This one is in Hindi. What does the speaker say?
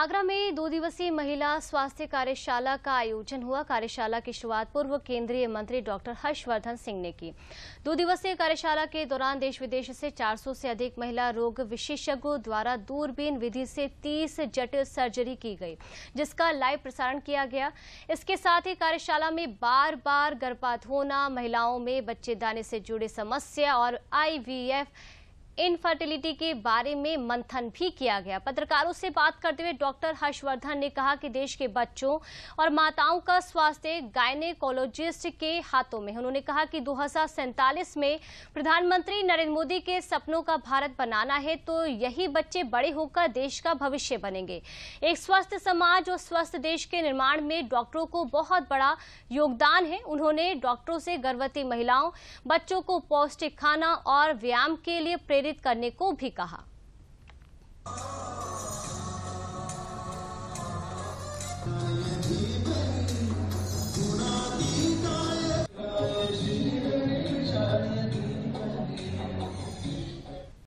आगरा में दो दिवसीय महिला स्वास्थ्य कार्यशाला का आयोजन हुआ कार्यशाला की शुरुआत पूर्व केंद्रीय मंत्री डॉक्टर हर्षवर्धन सिंह ने की दो दिवसीय कार्यशाला के दौरान देश विदेश से 400 से अधिक महिला रोग विशेषज्ञों द्वारा दूरबीन विधि से 30 जटिल सर्जरी की गई जिसका लाइव प्रसारण किया गया इसके साथ ही कार्यशाला में बार बार गर्भपात होना महिलाओं में बच्चेदानी से जुड़े समस्या और आईवीएफ इनफर्टिलिटी के बारे में मंथन भी किया गया पत्रकारों से बात करते हुए डॉक्टर हर्षवर्धन ने कहा कि देश के बच्चों और माताओं का स्वास्थ्य गायनेकोलॉजिस्ट के हाथों में उन्होंने कहा कि दो में प्रधानमंत्री नरेंद्र मोदी के सपनों का भारत बनाना है तो यही बच्चे बड़े होकर देश का भविष्य बनेंगे एक स्वस्थ समाज और स्वस्थ देश के निर्माण में डॉक्टरों को बहुत बड़ा योगदान है उन्होंने डॉक्टरों से गर्भवती महिलाओं बच्चों को पौष्टिक खाना और व्यायाम के लिए प्रेरित प्रेरित करने को भी कहा